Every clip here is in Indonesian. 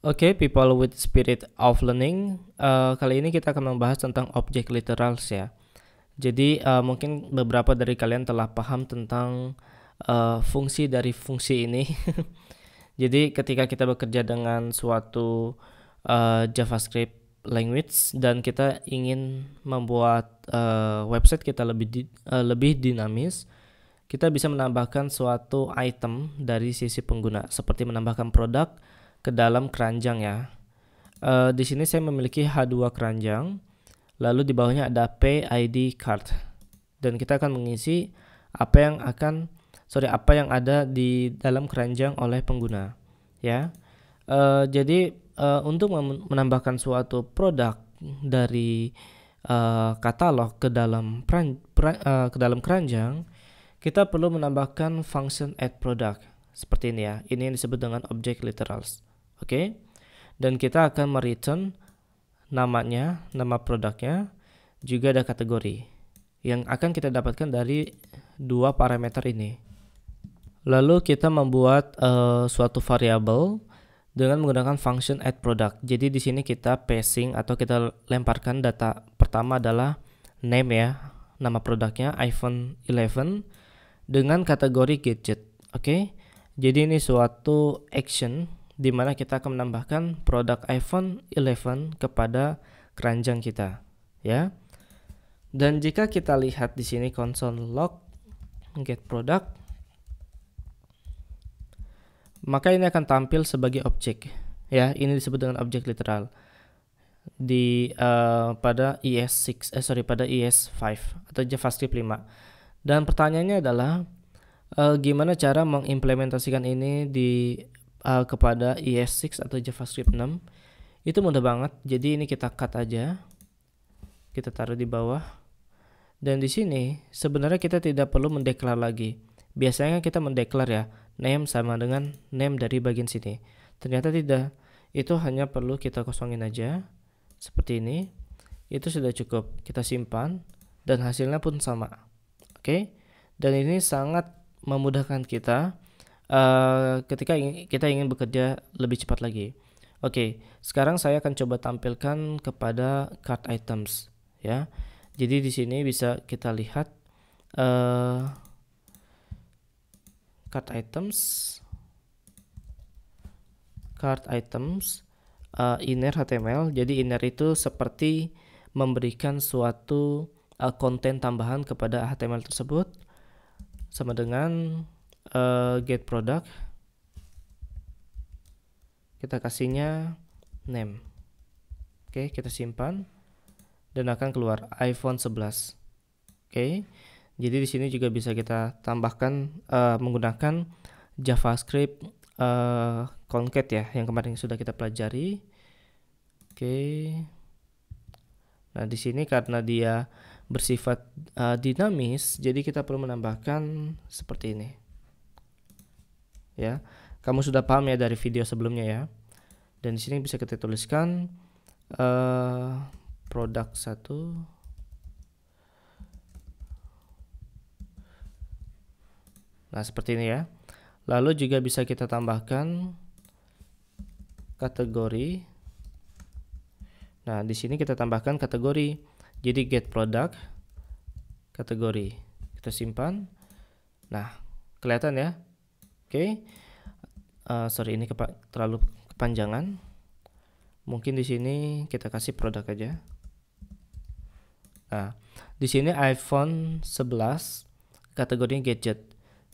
Oke, okay, people with spirit of learning. Uh, kali ini kita akan membahas tentang objek literals ya. Jadi uh, mungkin beberapa dari kalian telah paham tentang uh, fungsi dari fungsi ini. Jadi ketika kita bekerja dengan suatu uh, JavaScript language dan kita ingin membuat uh, website kita lebih di, uh, lebih dinamis, kita bisa menambahkan suatu item dari sisi pengguna seperti menambahkan produk ke dalam keranjang ya. Uh, di sini saya memiliki H2 keranjang, lalu di bawahnya ada PID card. Dan kita akan mengisi apa yang akan sorry apa yang ada di dalam keranjang oleh pengguna ya. Uh, jadi uh, untuk menambahkan suatu produk dari uh, katalog ke dalam peran, peran, uh, ke dalam keranjang, kita perlu menambahkan function add product seperti ini ya. Ini yang disebut dengan object literals. Oke. Dan kita akan mereturn namanya, nama produknya, juga ada kategori yang akan kita dapatkan dari dua parameter ini. Lalu kita membuat uh, suatu variabel dengan menggunakan function add product. Jadi di sini kita passing atau kita lemparkan data pertama adalah name ya, nama produknya iPhone 11 dengan kategori gadget. Oke. Okay? Jadi ini suatu action di mana kita akan menambahkan produk iPhone 11 kepada keranjang kita, ya. Dan jika kita lihat di sini konsol log get product maka ini akan tampil sebagai objek ya ini disebut dengan objek literal di uh, pada ES6 eh sorry pada ES5 atau JavaScript 5 dan pertanyaannya adalah uh, gimana cara mengimplementasikan ini di uh, kepada ES6 atau JavaScript 6 itu mudah banget jadi ini kita cut aja kita taruh di bawah dan di sini sebenarnya kita tidak perlu mendeklar lagi biasanya kita mendeklar ya name sama dengan name dari bagian sini ternyata tidak itu hanya perlu kita kosongin aja seperti ini itu sudah cukup kita simpan dan hasilnya pun sama oke okay? dan ini sangat memudahkan kita uh, ketika ingin, kita ingin bekerja lebih cepat lagi. Oke, okay, sekarang saya akan coba tampilkan kepada card items ya. Jadi di sini bisa kita lihat uh, card items card items uh, inner HTML. Jadi inner itu seperti memberikan suatu uh, konten tambahan kepada HTML tersebut sama dengan uh, get product kita kasihnya name oke okay, kita simpan dan akan keluar iPhone 11 oke okay. jadi di sini juga bisa kita tambahkan uh, menggunakan JavaScript uh, eh, concat ya yang kemarin sudah kita pelajari oke okay. Nah, di sini karena dia bersifat uh, dinamis, jadi kita perlu menambahkan seperti ini ya. Kamu sudah paham ya dari video sebelumnya ya. Dan di sini bisa kita tuliskan uh, produk satu Nah, seperti ini ya. Lalu juga bisa kita tambahkan kategori. Nah, di sini kita tambahkan kategori. Jadi get product kategori. Kita simpan. Nah, kelihatan ya okay. uh, eh, sorry ini kepa terlalu kepanjangan mungkin di sini kita kasih produk aja nah di sini iPhone 11 kategori gadget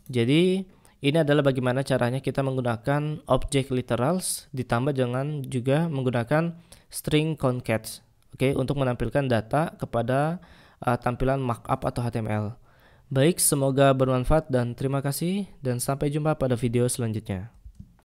jadi ini adalah bagaimana caranya kita menggunakan objek literals ditambah dengan juga menggunakan string concat oke okay, untuk menampilkan data kepada uh, tampilan markup atau HTML. Baik, semoga bermanfaat dan terima kasih dan sampai jumpa pada video selanjutnya.